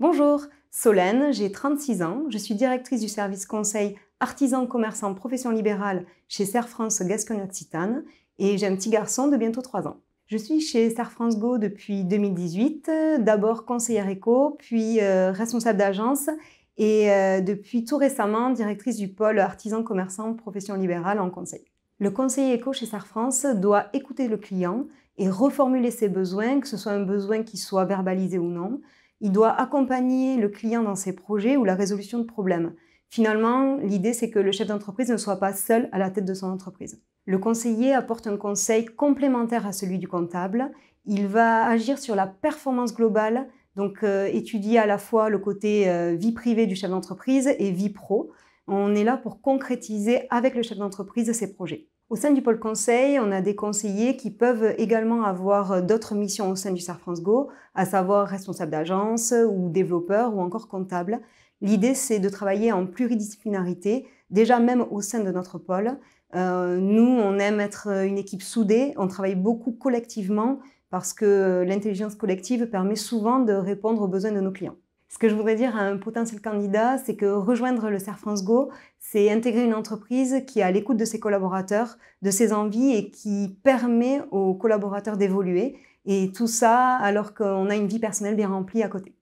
Bonjour, Solène, j'ai 36 ans, je suis directrice du service conseil artisan commerçant profession libérale chez Serre France Gascogne-Occitane et j'ai un petit garçon de bientôt 3 ans. Je suis chez Serre France Go depuis 2018, d'abord conseillère éco, puis euh, responsable d'agence et euh, depuis tout récemment directrice du pôle artisan commerçant profession libérale en conseil. Le conseiller éco chez Serre France doit écouter le client et reformuler ses besoins, que ce soit un besoin qui soit verbalisé ou non, il doit accompagner le client dans ses projets ou la résolution de problèmes. Finalement, l'idée, c'est que le chef d'entreprise ne soit pas seul à la tête de son entreprise. Le conseiller apporte un conseil complémentaire à celui du comptable. Il va agir sur la performance globale, donc euh, étudier à la fois le côté euh, vie privée du chef d'entreprise et vie pro. On est là pour concrétiser avec le chef d'entreprise ses projets. Au sein du pôle conseil, on a des conseillers qui peuvent également avoir euh, d'autres missions au sein du SAR France Go, à savoir responsable d'agence ou développeur ou encore comptable. L'idée, c'est de travailler en pluridisciplinarité, déjà même au sein de notre pôle. Euh, nous, on aime être euh, une équipe soudée, on travaille beaucoup collectivement parce que l'intelligence collective permet souvent de répondre aux besoins de nos clients. Ce que je voudrais dire à un potentiel candidat, c'est que rejoindre le Cerf France Go, c'est intégrer une entreprise qui est à l'écoute de ses collaborateurs, de ses envies et qui permet aux collaborateurs d'évoluer. Et tout ça alors qu'on a une vie personnelle bien remplie à côté.